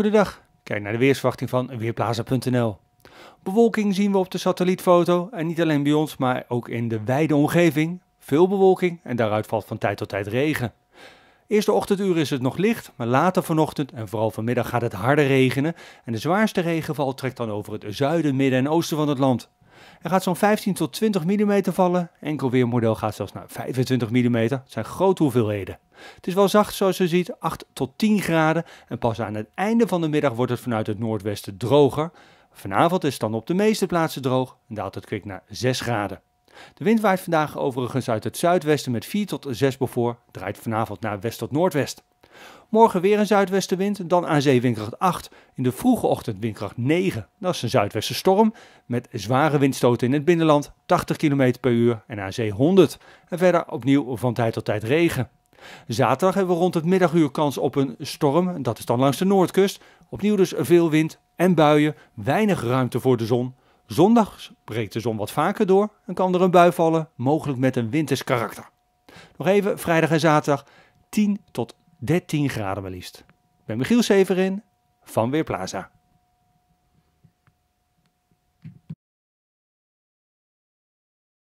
Goedendag, kijk naar de weersverwachting van Weerplaza.nl. Bewolking zien we op de satellietfoto en niet alleen bij ons, maar ook in de wijde omgeving. Veel bewolking en daaruit valt van tijd tot tijd regen. Eerste ochtenduur is het nog licht, maar later vanochtend en vooral vanmiddag gaat het harder regenen. En de zwaarste regenval trekt dan over het zuiden, midden en oosten van het land. Er gaat zo'n 15 tot 20 mm vallen. Enkel weermodel gaat zelfs naar 25 mm. Dat zijn grote hoeveelheden. Het is wel zacht zoals u ziet, 8 tot 10 graden. En pas aan het einde van de middag wordt het vanuit het noordwesten droger. Vanavond is het dan op de meeste plaatsen droog en daalt het kwik naar 6 graden. De wind waait vandaag overigens uit het zuidwesten met 4 tot 6 bevoor, draait vanavond naar west tot noordwest. Morgen weer een zuidwestenwind, dan aan zee windkracht 8, in de vroege ochtend windkracht 9. Dat is een zuidwestenstorm met zware windstoten in het binnenland, 80 km per uur en aan zee 100. En verder opnieuw van tijd tot tijd regen. Zaterdag hebben we rond het middaguur kans op een storm. Dat is dan langs de noordkust. Opnieuw dus veel wind en buien. Weinig ruimte voor de zon. Zondag breekt de zon wat vaker door en kan er een bui vallen, mogelijk met een winters karakter. Nog even vrijdag en zaterdag 10 tot 13 graden maar liefst. Ik ben Michiel Severin van Weerplaza.